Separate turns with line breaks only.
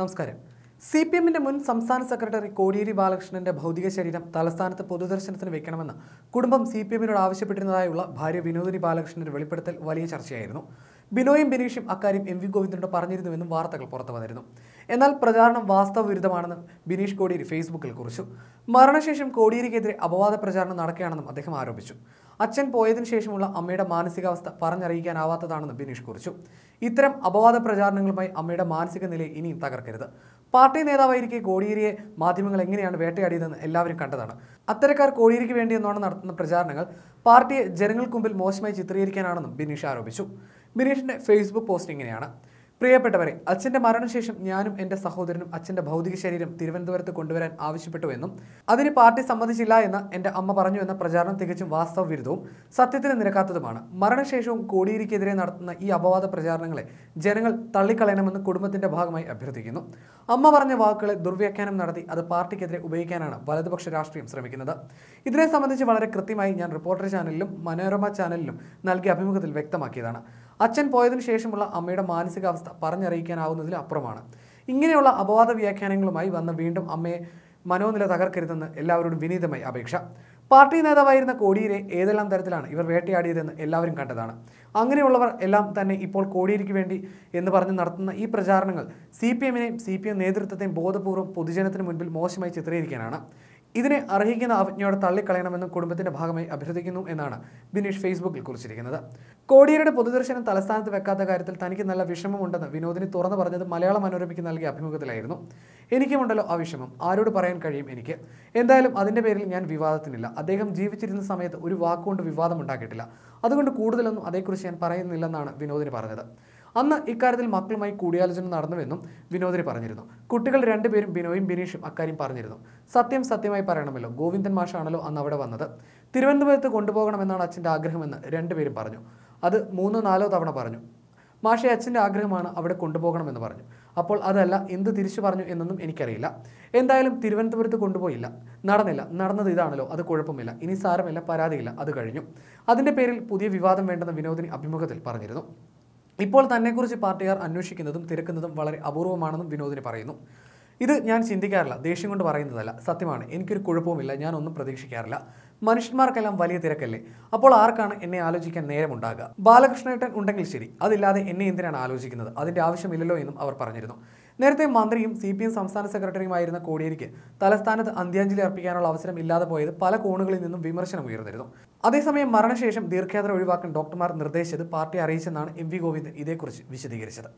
നമസ്കാരം C P എമ്മിന്റെ മുൻ സംസ്ഥാന സെക്രട്ടറി കോടിയേരി ബാലകൃഷ്ണന്റെ ഭൗതിക ശരീരം തലസ്ഥാനത്ത് പൊതുദർശനത്തിന് വെക്കണമെന്ന് കുടുംബം സി പി എമ്മിനോട് ആവശ്യപ്പെട്ടിരുന്നതായുള്ള ഭാര്യ വിനോദിനി ബാലകൃഷ്ണന്റെ വെളിപ്പെടുത്തൽ വലിയ ചർച്ചയായിരുന്നു ബിനോയും ബിനീഷും അക്കാര്യം എം വി ഗോവിന്ദനോട് പറഞ്ഞിരുന്നുവെന്നും വാർത്തകൾ പുറത്തു വന്നിരുന്നു എന്നാൽ പ്രചാരണം വാസ്തവവിരുദ്ധമാണെന്ന് ബിനീഷ് കോടിയേരി ഫേസ്ബുക്കിൽ കുറിച്ചു മരണശേഷം കോടിയേരിക്കെതിരെ അപവാദ പ്രചാരണം നടക്കുകയാണെന്നും അദ്ദേഹം ആരോപിച്ചു അച്ഛൻ പോയതിനു ശേഷമുള്ള അമ്മയുടെ മാനസികാവസ്ഥ പറഞ്ഞറിയിക്കാനാവാത്തതാണെന്ന് ബിനീഷ് കുറിച്ചു ഇത്തരം അപവാദ പ്രചാരണങ്ങളുമായി അമ്മയുടെ മാനസിക നിലയെ ഇനിയും തകർക്കരുത് പാർട്ടി നേതാവായിരിക്കെ കോടിയേരിയെ മാധ്യമങ്ങൾ എങ്ങനെയാണ് വേട്ടയാടിയതെന്ന് എല്ലാവരും കണ്ടതാണ് അത്തരക്കാർ കോടിയേരിക്ക് വേണ്ടിയെന്നാണ് നടത്തുന്ന പ്രചാരണങ്ങൾ പാർട്ടിയെ ജനങ്ങൾക്കുമ്പിൽ മോശമായി ചിത്രീകരിക്കാനാണെന്നും ബിനീഷ് ആരോപിച്ചു ബിനീഷിൻ്റെ ഫേസ്ബുക്ക് പോസ്റ്റ് ഇങ്ങനെയാണ് പ്രിയപ്പെട്ടവരെ അച്ഛൻ്റെ മരണശേഷം ഞാനും എൻ്റെ സഹോദരനും അച്ഛൻ്റെ ഭൗതിക ശരീരം തിരുവനന്തപുരത്ത് കൊണ്ടുവരാൻ ആവശ്യപ്പെട്ടുവെന്നും അതിന് പാർട്ടി സമ്മതിച്ചില്ല എന്ന് എൻ്റെ അമ്മ പറഞ്ഞു എന്ന പ്രചാരണം തികച്ചും വാസ്തവ വിരുദ്ധവും സത്യത്തിന് നിരക്കാത്തതുമാണ് മരണശേഷവും കോടിയേരിക്കെതിരെ നടത്തുന്ന ഈ അപവാദ പ്രചാരണങ്ങളെ ജനങ്ങൾ തള്ളിക്കളയണമെന്ന് കുടുംബത്തിൻ്റെ ഭാഗമായി അഭ്യർത്ഥിക്കുന്നു അമ്മ പറഞ്ഞ വാക്കുകളെ ദുർവ്യാഖ്യാനം നടത്തി അത് പാർട്ടിക്കെതിരെ ഉപയോഗിക്കാനാണ് വലതുപക്ഷ രാഷ്ട്രീയം ശ്രമിക്കുന്നത് ഇതിനെ സംബന്ധിച്ച് വളരെ കൃത്യമായി ഞാൻ റിപ്പോർട്ടർ ചാനലിലും മനോരമ ചാനലിലും നൽകിയ അഭിമുഖത്തിൽ വ്യക്തമാക്കിയതാണ് അച്ഛൻ പോയതിനു ശേഷമുള്ള അമ്മയുടെ മാനസികാവസ്ഥ പറഞ്ഞറിയിക്കാനാവുന്നതിൽ അപ്പുറമാണ് ഇങ്ങനെയുള്ള അപവാദ വ്യാഖ്യാനങ്ങളുമായി വന്ന് വീണ്ടും അമ്മയെ മനോനില തകർക്കരുതെന്ന് എല്ലാവരോടും വിനീതമായി അപേക്ഷ പാർട്ടി നേതാവായിരുന്ന കോടിയേരെ ഏതെല്ലാം തരത്തിലാണ് ഇവർ വേട്ടയാടിയതെന്ന് എല്ലാവരും കണ്ടതാണ് അങ്ങനെയുള്ളവർ എല്ലാം തന്നെ ഇപ്പോൾ കോടിയേരിക്ക് വേണ്ടി എന്ന് പറഞ്ഞ് നടത്തുന്ന ഈ പ്രചാരണങ്ങൾ സി പി എമ്മിനെയും സി പി എം നേതൃത്വത്തെയും ബോധപൂർവ്വം പൊതുജനത്തിന് മുൻപിൽ മോശമായി ചിത്രീകരിക്കാനാണ് ഇതിനെ അർഹിക്കുന്ന അവജ്ഞയോട് തള്ളിക്കളയണമെന്നും കുടുംബത്തിന്റെ ഭാഗമായി അഭ്യർത്ഥിക്കുന്നു എന്നാണ് ബിനീഷ് ഫേസ്ബുക്കിൽ കുറിച്ചിരിക്കുന്നത് കോടിയേരിയുടെ പൊതുദർശനം തലസ്ഥാനത്ത് വെക്കാത്ത കാര്യത്തിൽ തനിക്ക് നല്ല വിഷമമുണ്ടെന്ന് വിനോദിനി തുറന്നു പറഞ്ഞത് മലയാള മനോരമയ്ക്ക് നൽകിയ അഭിമുഖത്തിലായിരുന്നു എനിക്കുമുണ്ടല്ലോ ആ വിഷമം ആരോട് പറയാൻ കഴിയും എനിക്ക് എന്തായാലും അതിൻ്റെ പേരിൽ ഞാൻ വിവാദത്തിനില്ല അദ്ദേഹം ജീവിച്ചിരുന്ന സമയത്ത് ഒരു വാക്കുകൊണ്ട് വിവാദം ഉണ്ടാക്കിയിട്ടില്ല അതുകൊണ്ട് കൂടുതലൊന്നും അതേക്കുറിച്ച് ഞാൻ പറയുന്നില്ലെന്നാണ് വിനോദിനി പറഞ്ഞത് അന്ന് ഇക്കാര്യത്തിൽ മക്കളുമായി കൂടിയാലോചന നടന്നുവെന്നും വിനോദിനി പറഞ്ഞിരുന്നു കുട്ടികൾ രണ്ടുപേരും ബിനോയും ബിനീഷും അക്കാര്യം പറഞ്ഞിരുന്നു സത്യം സത്യമായി പറയണമല്ലോ ഗോവിന്ദൻ മാഷാണല്ലോ അന്ന് അവിടെ വന്നത് തിരുവനന്തപുരത്ത് കൊണ്ടുപോകണമെന്നാണ് അച്ഛൻ്റെ ആഗ്രഹമെന്ന് രണ്ടുപേരും പറഞ്ഞു അത് മൂന്നോ നാലോ തവണ പറഞ്ഞു മാഷെ അച്ഛൻ്റെ ആഗ്രഹമാണ് അവിടെ കൊണ്ടുപോകണമെന്ന് പറഞ്ഞു അപ്പോൾ അതല്ല എന്ത് തിരിച്ചു പറഞ്ഞു എന്നൊന്നും എനിക്കറിയില്ല എന്തായാലും തിരുവനന്തപുരത്ത് കൊണ്ടുപോയില്ല നടന്നില്ല നടന്നത് ഇതാണല്ലോ അത് കുഴപ്പമില്ല ഇനി സാരമില്ല പരാതിയില്ല അത് കഴിഞ്ഞു അതിൻ്റെ പേരിൽ പുതിയ വിവാദം വേണ്ടെന്ന് വിനോദിനി അഭിമുഖത്തിൽ പറഞ്ഞിരുന്നു ഇപ്പോൾ തന്നെക്കുറിച്ച് പാർട്ടിക്കാർ അന്വേഷിക്കുന്നതും തിരക്കുന്നതും വളരെ അപൂർവമാണെന്നും വിനോദിനി പറയുന്നു ഇത് ഞാൻ ചിന്തിക്കാറില്ല ദേഷ്യം കൊണ്ട് പറയുന്നതല്ല സത്യമാണ് എനിക്കൊരു കുഴപ്പവുമില്ല ഞാനൊന്നും പ്രതീക്ഷിക്കാറില്ല മനുഷ്യന്മാർക്കെല്ലാം വലിയ തിരക്കല്ലേ അപ്പോൾ ആർക്കാണ് എന്നെ ആലോചിക്കാൻ നേരമുണ്ടാകുക ബാലകൃഷ്ണേട്ടൻ ഉണ്ടെങ്കിൽ ശരി അതില്ലാതെ എന്നെ എന്തിനാണ് ആലോചിക്കുന്നത് അതിൻ്റെ ആവശ്യമില്ലല്ലോ എന്നും അവർ പറഞ്ഞിരുന്നു നേരത്തെ മന്ത്രിയും സി പി എം സംസ്ഥാന സെക്രട്ടറിയുമായിരുന്ന കോടിയേരിക്ക് തലസ്ഥാനത്ത് അന്ത്യാഞ്ജലി അർപ്പിക്കാനുള്ള അവസരം ഇല്ലാതെ പോയത് പല കോണുകളിൽ നിന്നും വിമർശനം ഉയർന്നിരുന്നു അതേസമയം മരണശേഷം ദീർഘയാത്ര ഒഴിവാക്കാൻ ഡോക്ടർമാർ നിർദ്ദേശിച്ചത് പാർട്ടി അറിയിച്ചെന്നാണ് എം വി ഗോവിന്ദൻ ഇതേക്കുറിച്ച് വിശദീകരിച്ചത്